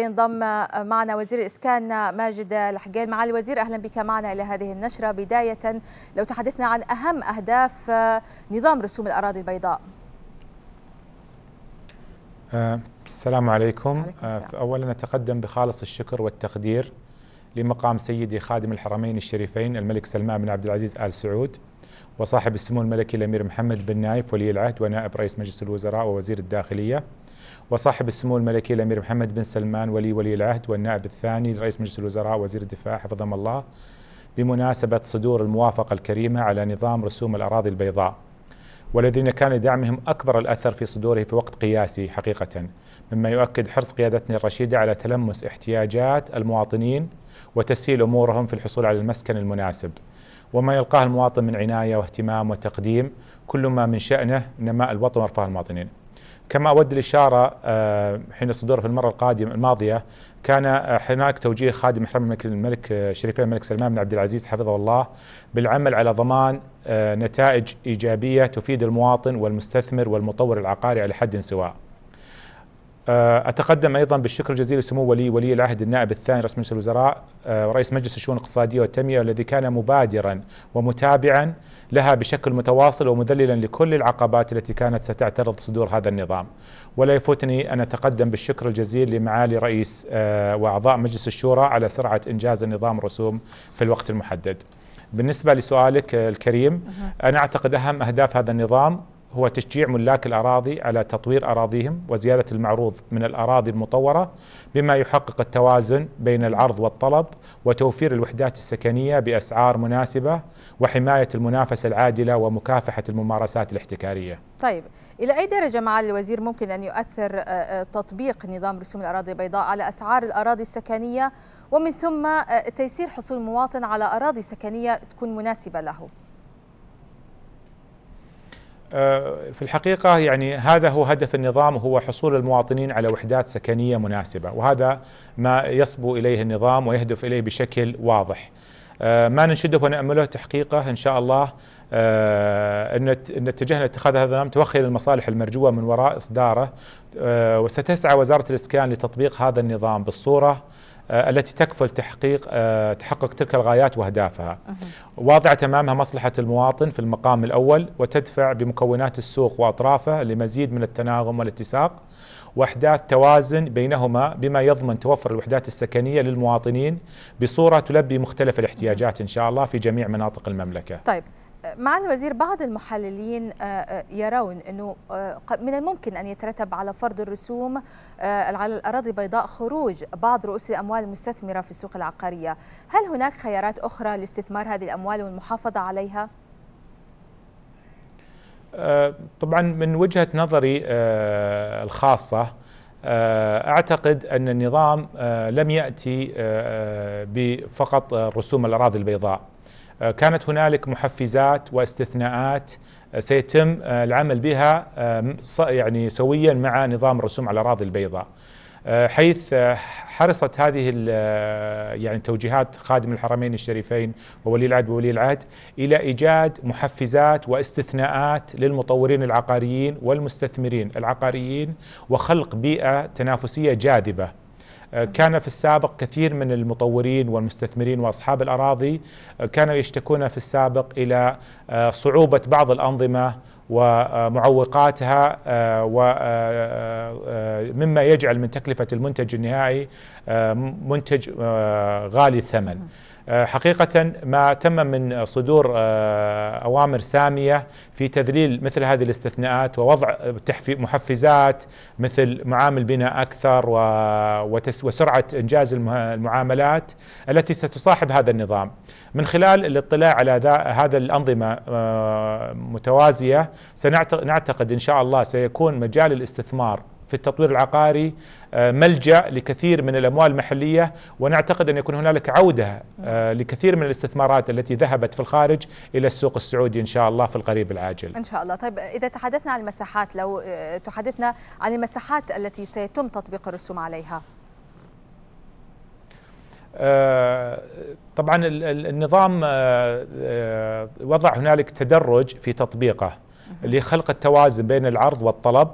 انضم معنا وزير الإسكان ماجد الحقيل معالي الوزير أهلا بك معنا إلى هذه النشرة بداية لو تحدثنا عن أهم أهداف نظام رسوم الأراضي البيضاء آه، السلام عليكم, عليكم آه، أولا أتقدم بخالص الشكر والتقدير لمقام سيدي خادم الحرمين الشريفين الملك سلمان بن عبد العزيز آل سعود وصاحب السمو الملكي الأمير محمد بن نايف ولي العهد ونائب رئيس مجلس الوزراء ووزير الداخلية وصاحب السمو الملكي الامير محمد بن سلمان ولي ولي العهد والنائب الثاني لرئيس مجلس الوزراء وزير الدفاع حفظهم الله بمناسبه صدور الموافقه الكريمه على نظام رسوم الاراضي البيضاء والذين كان لدعمهم اكبر الاثر في صدوره في وقت قياسي حقيقه مما يؤكد حرص قيادتنا الرشيده على تلمس احتياجات المواطنين وتسهيل امورهم في الحصول على المسكن المناسب وما يلقاه المواطن من عنايه واهتمام وتقديم كل ما من شانه نماء الوطن ورفاه المواطنين كما أود الإشارة آه، حين صدور في المرة القادمة الماضية كان هناك آه، توجيه خادم حرم الملك الملك آه، شريفين الملك سلمان بن عبد العزيز حفظه الله بالعمل على ضمان نتائج إيجابية تفيد المواطن والمستثمر والمطور العقاري على حد سواء آه، أتقدم أيضا بالشكر الجزيل لسمو ولي ولي العهد النائب الثاني رئيس مجلس الوزراء آه، رئيس مجلس الشؤون الاقتصادية والتنمية الذي كان مبادرا ومتابعا لها بشكل متواصل ومذللا لكل العقبات التي كانت ستعترض صدور هذا النظام ولا يفوتني أن أتقدم بالشكر الجزيل لمعالي رئيس آه، وأعضاء مجلس الشورى على سرعة إنجاز النظام الرسوم في الوقت المحدد بالنسبة لسؤالك الكريم أنا أعتقد أهم أهداف هذا النظام هو تشجيع ملاك الأراضي على تطوير أراضيهم وزيادة المعروض من الأراضي المطورة بما يحقق التوازن بين العرض والطلب وتوفير الوحدات السكنية بأسعار مناسبة وحماية المنافسة العادلة ومكافحة الممارسات الاحتكارية طيب إلى أي درجة معالي الوزير ممكن أن يؤثر آه، آه، تطبيق نظام رسوم الأراضي البيضاء على أسعار الأراضي السكنية ومن ثم آه، تيسير حصول المواطن على أراضي سكنية تكون مناسبة له؟ آه، في الحقيقة يعني هذا هو هدف النظام هو حصول المواطنين على وحدات سكنية مناسبة وهذا ما يصبو إليه النظام ويهدف إليه بشكل واضح آه، ما ننشده ونأمله تحقيقه إن شاء الله آه، أن اتجهنا اتخاذ هذا النظام توخي للمصالح المرجوة من وراء إصداره وستسعى وزارة الإسكان لتطبيق هذا النظام بالصورة آه، التي تكفل تحقيق آه، تحقق تلك الغايات واهدافها. واضعه تمامها مصلحه المواطن في المقام الاول وتدفع بمكونات السوق واطرافه لمزيد من التناغم والاتساق واحداث توازن بينهما بما يضمن توفر الوحدات السكنيه للمواطنين بصوره تلبي مختلف الاحتياجات ان شاء الله في جميع مناطق المملكه. طيب مع الوزير بعض المحللين آه، آه، يرون أنه آه، من الممكن أن يترتب على فرض الرسوم على الأراضي البيضاء خروج بعض رؤوس الأموال المستثمرة في السوق العقارية هل هناك خيارات أخرى لاستثمار هذه الأموال والمحافظة عليها؟ طبعا من وجهة نظري الخاصة اعتقد ان النظام لم ياتي بفقط رسوم الاراضي البيضاء آه، كانت هنالك محفزات واستثناءات آه، سيتم آه، العمل بها يعني سويا مع نظام الرسوم على الاراضي البيضاء حيث حرصت هذه يعني توجيهات خادم الحرمين الشريفين وولي العهد وولي العهد الى ايجاد محفزات واستثناءات للمطورين العقاريين والمستثمرين العقاريين وخلق بيئه تنافسيه جاذبه آه، كان في السابق كثير من المطورين والمستثمرين واصحاب الاراضي آه، كانوا يشتكون في السابق الى آه، صعوبه بعض الانظمه ومعوقاتها ومما يجعل من تكلفه المنتج النهائي منتج غالي الثمن. آه، حقيقة ما تم من صدور آه، أوامر سامية في تذليل مثل هذه الاستثناءات ووضع محفزات مثل معامل بناء أكثر وسرعة إنجاز المعاملات التي ستصاحب هذا النظام من خلال الاطلاع على هذا الأنظمة آه، متوازية سنعتقد إن شاء الله سيكون مجال الاستثمار في التطوير العقاري آه، ملجا لكثير من الاموال المحليه ونعتقد ان يكون هنالك عوده آه، لكثير من الاستثمارات التي ذهبت في الخارج الى السوق السعودي ان شاء الله في القريب العاجل. ان شاء الله، طيب اذا تحدثنا عن المساحات لو آه، تحدثنا عن المساحات التي سيتم تطبيق الرسوم عليها. طبعا النظام وضع هنالك تدرج في تطبيقه لخلق التوازن بين العرض والطلب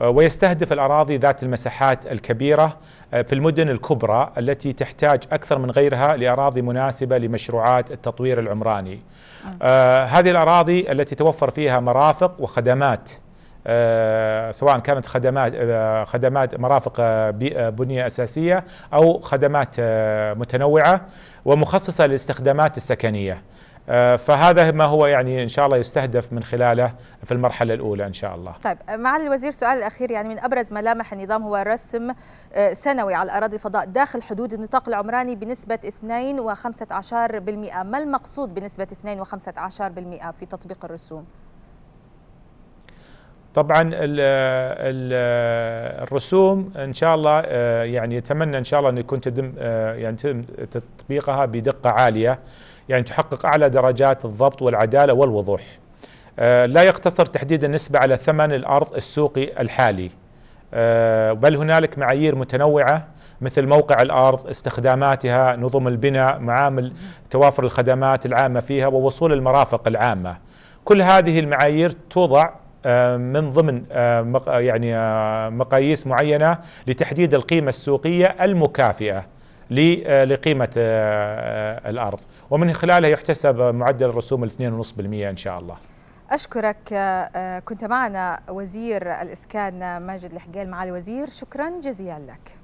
آه، ويستهدف الأراضي ذات المساحات الكبيرة آه، في المدن الكبرى التي تحتاج أكثر من غيرها لأراضي مناسبة لمشروعات التطوير العمراني آه. آه. هذه الأراضي التي توفر فيها مرافق وخدمات آه سواء كانت خدمات آه خدمات مرافق آه بنيه اساسيه او خدمات متنوعه ومخصصه للاستخدامات السكنيه. آه، فهذا ما هو يعني ان شاء الله يستهدف من خلاله في المرحله الاولى ان شاء الله. طيب آه، معالي الوزير سؤال الاخير يعني من ابرز ملامح النظام هو رسم آه، سنوي على اراضي الفضاء داخل حدود النطاق العمراني بنسبه 2.15% ما المقصود بنسبه 2.15% في تطبيق الرسوم؟ طبعا الرسوم ان شاء الله يعني يتمنى ان شاء الله ان يكون تتم يعني تطبيقها بدقه عاليه يعني تحقق أعلى درجات الضبط والعدالة والوضوح آه، لا يقتصر تحديد النسبة على ثمن الأرض السوقي الحالي آه، بل هنالك معايير متنوعة مثل موقع الأرض استخداماتها نظم البناء معامل توافر الخدمات العامة فيها ووصول المرافق العامة كل هذه المعايير توضع آه، من ضمن يعني مقاييس معينة لتحديد القيمة السوقية المكافئة آه، لقيمة آه، آه، الأرض ومن خلالها يحتسب معدل الرسوم 2.5% إن شاء الله أشكرك كنت معنا وزير الإسكان ماجد الحقيل معالي الوزير شكرا جزيلا لك